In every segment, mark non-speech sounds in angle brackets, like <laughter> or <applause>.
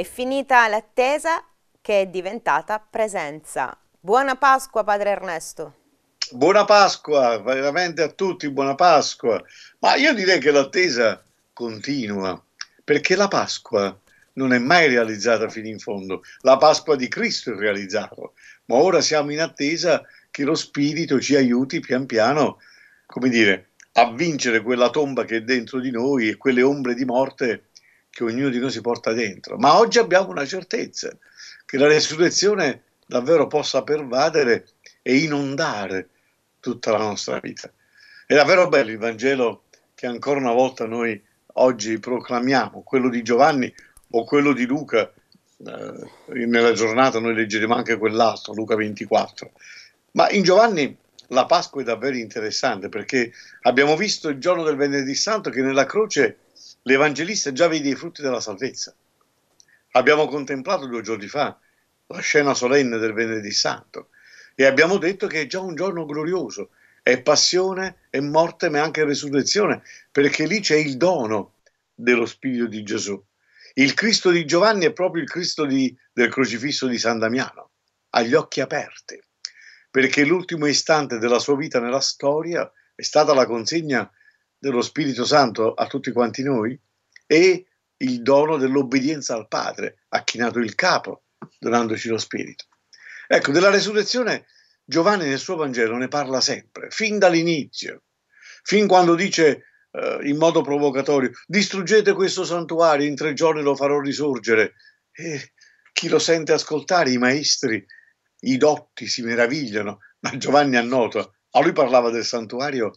È finita l'attesa che è diventata presenza. Buona Pasqua, padre Ernesto. Buona Pasqua, veramente a tutti, buona Pasqua. Ma io direi che l'attesa continua, perché la Pasqua non è mai realizzata fino in fondo. La Pasqua di Cristo è realizzata, ma ora siamo in attesa che lo Spirito ci aiuti pian piano, come dire, a vincere quella tomba che è dentro di noi e quelle ombre di morte che ognuno di noi si porta dentro, ma oggi abbiamo una certezza che la resurrezione davvero possa pervadere e inondare tutta la nostra vita. È davvero bello il Vangelo che ancora una volta noi oggi proclamiamo, quello di Giovanni o quello di Luca, eh, nella giornata noi leggeremo anche quell'altro, Luca 24. Ma in Giovanni la Pasqua è davvero interessante perché abbiamo visto il giorno del venerdì santo che nella croce l'Evangelista già vede i frutti della salvezza. Abbiamo contemplato due giorni fa la scena solenne del Venerdì Santo e abbiamo detto che è già un giorno glorioso, è passione, è morte, ma è anche resurrezione, perché lì c'è il dono dello Spirito di Gesù. Il Cristo di Giovanni è proprio il Cristo di, del crocifisso di San Damiano, agli occhi aperti, perché l'ultimo istante della sua vita nella storia è stata la consegna dello Spirito Santo a tutti quanti noi e il dono dell'obbedienza al Padre, chinato il capo, donandoci lo Spirito. Ecco, della resurrezione Giovanni nel suo Vangelo ne parla sempre, fin dall'inizio, fin quando dice eh, in modo provocatorio, distruggete questo santuario, in tre giorni lo farò risorgere. E chi lo sente ascoltare, i maestri, i dotti si meravigliano, ma Giovanni annota, a lui parlava del santuario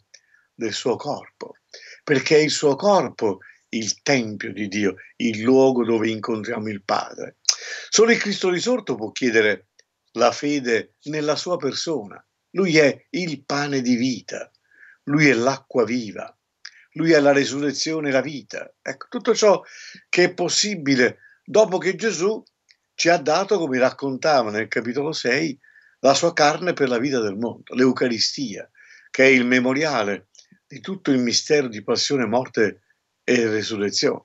del suo corpo, perché è il suo corpo il tempio di Dio, il luogo dove incontriamo il Padre. Solo il Cristo risorto può chiedere la fede nella sua persona. Lui è il pane di vita, lui è l'acqua viva, lui è la resurrezione e la vita. Ecco, tutto ciò che è possibile dopo che Gesù ci ha dato, come raccontava nel capitolo 6, la sua carne per la vita del mondo, l'Eucaristia, che è il memoriale di tutto il mistero di passione, morte e resurrezione.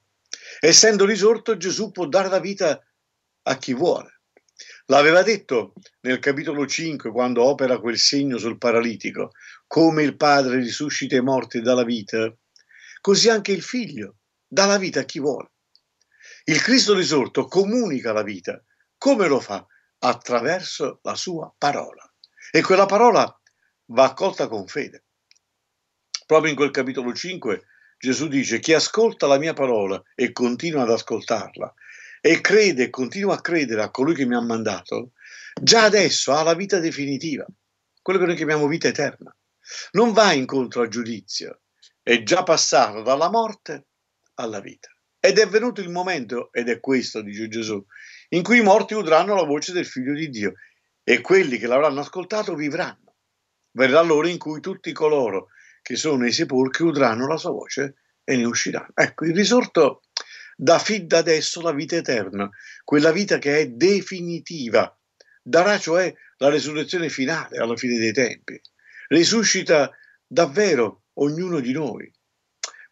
Essendo risorto, Gesù può dare la vita a chi vuole. L'aveva detto nel capitolo 5 quando opera quel segno sul paralitico, come il Padre risuscita i morti dalla vita, così anche il Figlio dà la vita a chi vuole. Il Cristo risorto comunica la vita. Come lo fa? Attraverso la sua parola. E quella parola va accolta con fede. Proprio in quel capitolo 5 Gesù dice chi ascolta la mia parola e continua ad ascoltarla e crede e continua a credere a colui che mi ha mandato, già adesso ha la vita definitiva, quello che noi chiamiamo vita eterna. Non va incontro a giudizio, è già passato dalla morte alla vita. Ed è venuto il momento, ed è questo, dice Gesù, in cui i morti udranno la voce del figlio di Dio e quelli che l'avranno ascoltato vivranno. Verrà l'ora in cui tutti coloro che sono i sepolcri udranno la sua voce e ne usciranno. Ecco, il risorto dà fin da adesso la vita eterna, quella vita che è definitiva, darà cioè la resurrezione finale alla fine dei tempi, risuscita davvero ognuno di noi.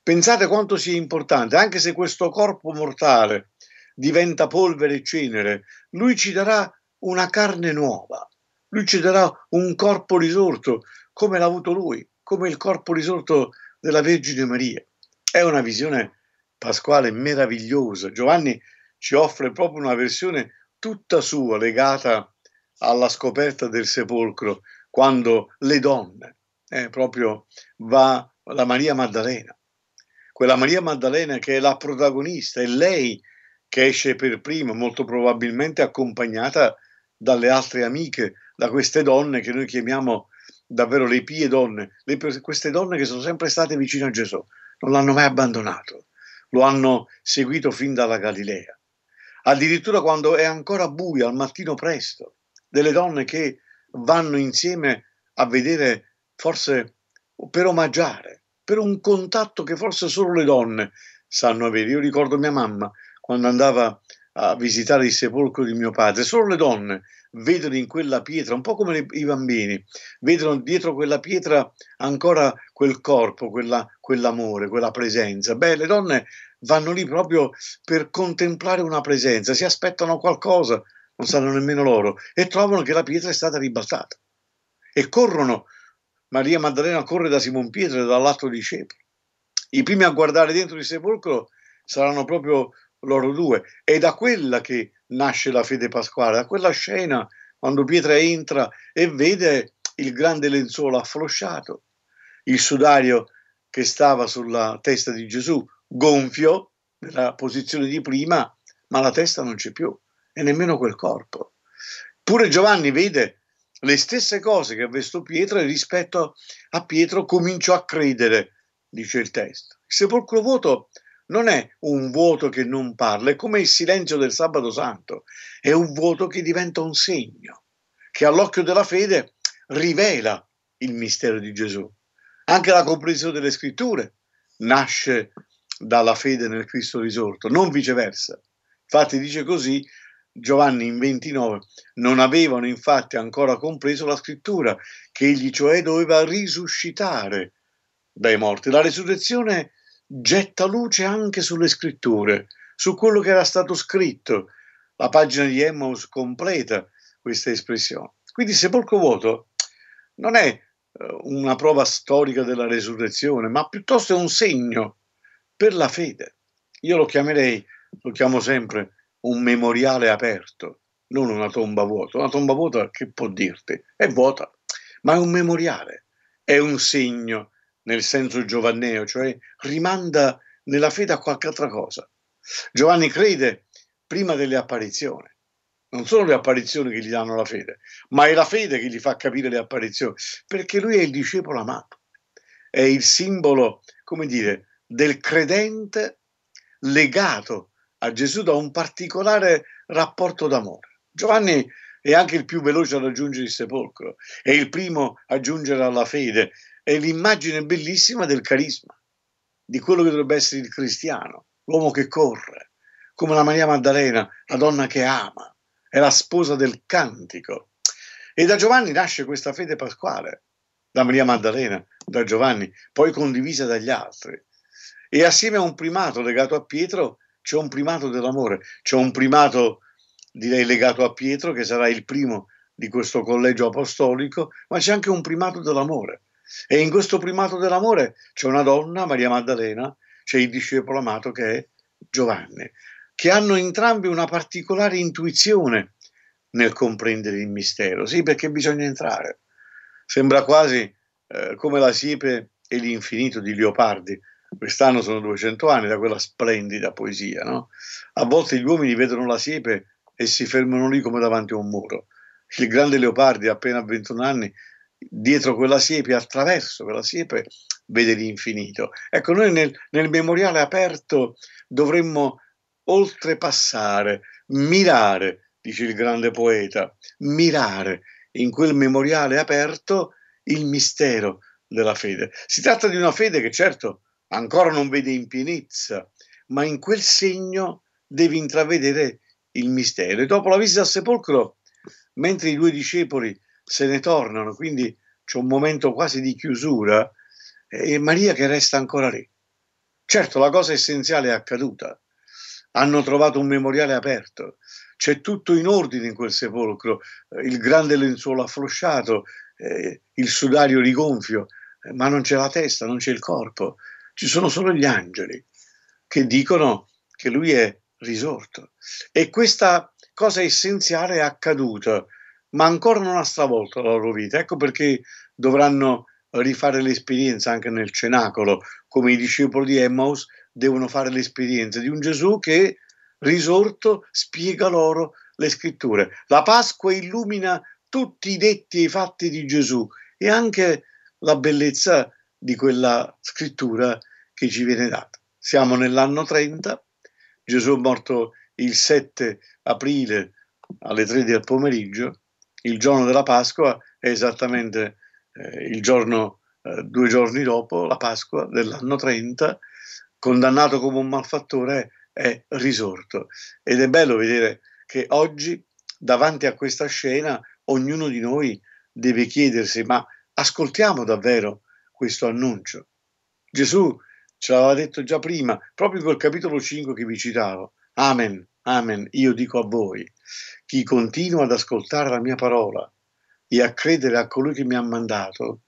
Pensate quanto sia importante, anche se questo corpo mortale diventa polvere e cenere, lui ci darà una carne nuova, lui ci darà un corpo risorto come l'ha avuto lui come il corpo risorto della Vergine Maria. È una visione pasquale meravigliosa. Giovanni ci offre proprio una versione tutta sua legata alla scoperta del sepolcro quando le donne, eh, proprio va la Maria Maddalena, quella Maria Maddalena che è la protagonista, è lei che esce per prima, molto probabilmente accompagnata dalle altre amiche, da queste donne che noi chiamiamo davvero le pie donne, le, queste donne che sono sempre state vicine a Gesù, non l'hanno mai abbandonato, lo hanno seguito fin dalla Galilea. Addirittura quando è ancora buio, al mattino presto, delle donne che vanno insieme a vedere, forse per omaggiare, per un contatto che forse solo le donne sanno avere. Io ricordo mia mamma quando andava a visitare il sepolcro di mio padre, solo le donne vedono in quella pietra, un po' come le, i bambini, vedono dietro quella pietra ancora quel corpo, quella, quell'amore, quella presenza. Beh, le donne vanno lì proprio per contemplare una presenza, si aspettano qualcosa, non sanno nemmeno loro, e trovano che la pietra è stata ribaltata. E corrono, Maria Maddalena corre da Simon Pietro e dall'altro discepolo. I primi a guardare dentro il sepolcro saranno proprio loro due. È da quella che nasce la fede pasquale, da quella scena quando Pietra entra e vede il grande lenzuolo afflosciato, il sudario che stava sulla testa di Gesù, gonfio nella posizione di prima, ma la testa non c'è più e nemmeno quel corpo. Pure Giovanni vede le stesse cose che ha visto Pietro e rispetto a Pietro cominciò a credere, dice il testo. Il sepolcro vuoto non è un vuoto che non parla, è come il silenzio del sabato santo, è un vuoto che diventa un segno, che all'occhio della fede rivela il mistero di Gesù. Anche la comprensione delle scritture nasce dalla fede nel Cristo risorto, non viceversa. Infatti dice così Giovanni in 29, non avevano infatti ancora compreso la scrittura, che egli cioè doveva risuscitare dai morti. La resurrezione è getta luce anche sulle scritture, su quello che era stato scritto. La pagina di Emmaus completa questa espressione. Quindi sepolcro vuoto non è eh, una prova storica della resurrezione, ma piuttosto è un segno per la fede. Io lo chiamerei, lo chiamo sempre, un memoriale aperto, non una tomba vuota. Una tomba vuota che può dirti? È vuota, ma è un memoriale, è un segno nel senso giovanneo, cioè rimanda nella fede a qualche altra cosa. Giovanni crede prima delle apparizioni. Non sono le apparizioni che gli danno la fede, ma è la fede che gli fa capire le apparizioni, perché lui è il discepolo amato, è il simbolo, come dire, del credente legato a Gesù da un particolare rapporto d'amore. Giovanni è anche il più veloce a raggiungere il sepolcro, è il primo a giungere alla fede, è l'immagine bellissima del carisma, di quello che dovrebbe essere il cristiano, l'uomo che corre, come la Maria Maddalena, la donna che ama, è la sposa del cantico. E da Giovanni nasce questa fede pasquale, da Maria Maddalena, da Giovanni, poi condivisa dagli altri. E assieme a un primato legato a Pietro c'è un primato dell'amore, c'è un primato, direi, legato a Pietro, che sarà il primo di questo collegio apostolico, ma c'è anche un primato dell'amore e in questo primato dell'amore c'è una donna, Maria Maddalena, c'è il discepolo amato che è Giovanni, che hanno entrambi una particolare intuizione nel comprendere il mistero, sì, perché bisogna entrare. Sembra quasi eh, come la siepe e l'infinito di Leopardi. Quest'anno sono 200 anni da quella splendida poesia. No? A volte gli uomini vedono la siepe e si fermano lì come davanti a un muro. Il grande Leopardi, appena 21 anni, dietro quella siepe, attraverso quella siepe, vede l'infinito. Ecco, noi nel, nel memoriale aperto dovremmo oltrepassare, mirare, dice il grande poeta, mirare in quel memoriale aperto il mistero della fede. Si tratta di una fede che certo ancora non vede in pienezza, ma in quel segno devi intravedere il mistero. E dopo la visita al sepolcro, mentre i due discepoli se ne tornano, quindi c'è un momento quasi di chiusura eh, e Maria che resta ancora lì. Certo, la cosa essenziale è accaduta, hanno trovato un memoriale aperto, c'è tutto in ordine in quel sepolcro, eh, il grande lenzuolo afflosciato, eh, il sudario rigonfio, eh, ma non c'è la testa, non c'è il corpo, ci sono solo gli angeli che dicono che lui è risorto. E questa cosa essenziale è accaduta ma ancora non ha stravolto la loro vita. Ecco perché dovranno rifare l'esperienza anche nel cenacolo, come i discepoli di Emmaus devono fare l'esperienza di un Gesù che risorto spiega loro le scritture. La Pasqua illumina tutti i detti e i fatti di Gesù e anche la bellezza di quella scrittura che ci viene data. Siamo nell'anno 30, Gesù è morto il 7 aprile alle 3 del pomeriggio il giorno della Pasqua è esattamente eh, il giorno, eh, due giorni dopo la Pasqua dell'anno 30, condannato come un malfattore, è risorto. Ed è bello vedere che oggi, davanti a questa scena, ognuno di noi deve chiedersi, ma ascoltiamo davvero questo annuncio? Gesù ce l'aveva detto già prima, proprio in quel capitolo 5 che vi citavo. Amen. Amen, io dico a voi, chi continua ad ascoltare la mia parola e a credere a colui che mi ha mandato,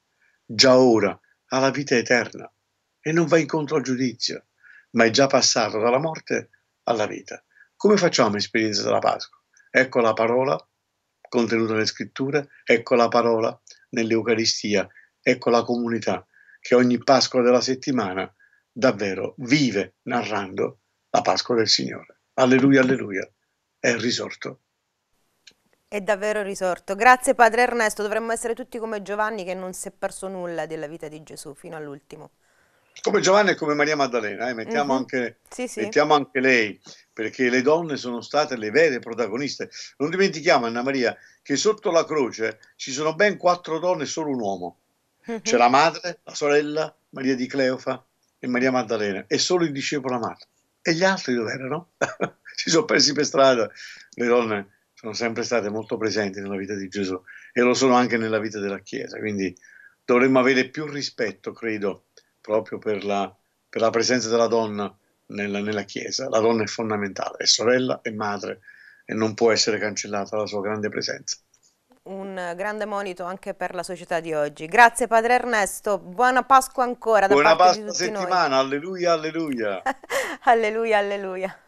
già ora ha la vita eterna e non va incontro al giudizio, ma è già passato dalla morte alla vita. Come facciamo l'esperienza della Pasqua? Ecco la parola contenuta nelle scritture, ecco la parola nell'Eucaristia, ecco la comunità che ogni Pasqua della settimana davvero vive narrando la Pasqua del Signore alleluia, alleluia, è risorto. È davvero risorto. Grazie Padre Ernesto, dovremmo essere tutti come Giovanni che non si è perso nulla della vita di Gesù fino all'ultimo. Come Giovanni e come Maria Maddalena, eh? mettiamo, mm -hmm. anche, sì, sì. mettiamo, anche, lei, perché le donne sono state le vere protagoniste. Non dimentichiamo, Anna Maria, che sotto la croce ci sono ben quattro donne e solo un uomo. Mm -hmm. C'è la madre, la sorella, Maria di Cleofa e Maria Maddalena, e solo il discepolo amato. E gli altri dove erano? <laughs> si sono persi per strada. Le donne sono sempre state molto presenti nella vita di Gesù e lo sono anche nella vita della Chiesa, quindi dovremmo avere più rispetto, credo, proprio per la, per la presenza della donna nella, nella, Chiesa. La donna è fondamentale, è sorella, e madre e non può essere cancellata la sua grande presenza un grande monito anche per la società di oggi. Grazie Padre Ernesto, buona Pasqua ancora da buona parte Pasqua di tutti settimana, noi. alleluia, alleluia. <laughs> alleluia, alleluia.